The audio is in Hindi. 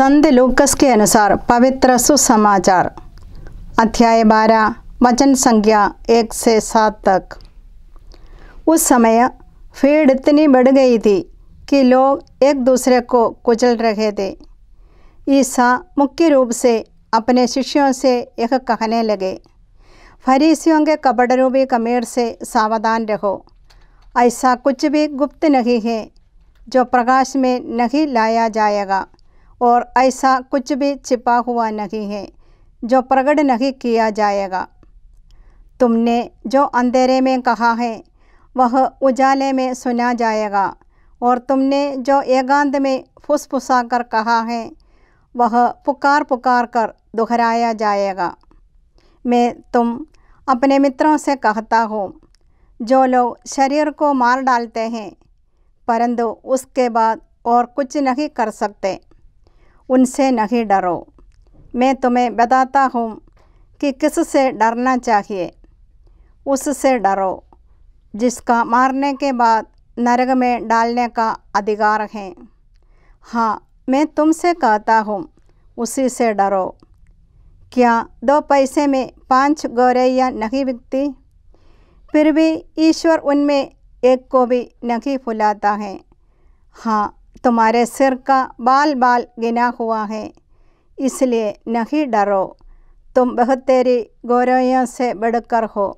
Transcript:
संत लूकस के अनुसार पवित्र सुसमाचार अध्याय बारह वचन संख्या एक से सात तक उस समय भीड़ इतनी बढ़ गई थी कि लोग एक दूसरे को कुचल रहे थे ईसा मुख्य रूप से अपने शिष्यों से यह कहने लगे फरीसियों के कपड़ रूपी कमीर से सावधान रहो ऐसा कुछ भी गुप्त नहीं है जो प्रकाश में नहीं लाया जाएगा और ऐसा कुछ भी छिपा हुआ नहीं है जो प्रकट नहीं किया जाएगा तुमने जो अंधेरे में कहा है वह उजाले में सुना जाएगा और तुमने जो एकांत में फुसफुसा कर कहा है वह पुकार पुकार कर दोहराया जाएगा मैं तुम अपने मित्रों से कहता हूँ जो लोग शरीर को मार डालते हैं परंतु उसके बाद और कुछ नहीं कर सकते उनसे नहीं डरो मैं तुम्हें बताता हूँ कि किस से डरना चाहिए उससे डरो जिसका मारने के बाद नरक में डालने का अधिकार है हाँ मैं तुमसे कहता हूँ उसी से डरो क्या दो पैसे में पांच गौरैया नहीं बिकती फिर भी ईश्वर उनमें एक को भी नहीं फुलाता है हाँ तुम्हारे सिर का बाल बाल गिना हुआ है इसलिए नहीं डरो तुम बहुत तेरी गौरवियों से बढ़कर हो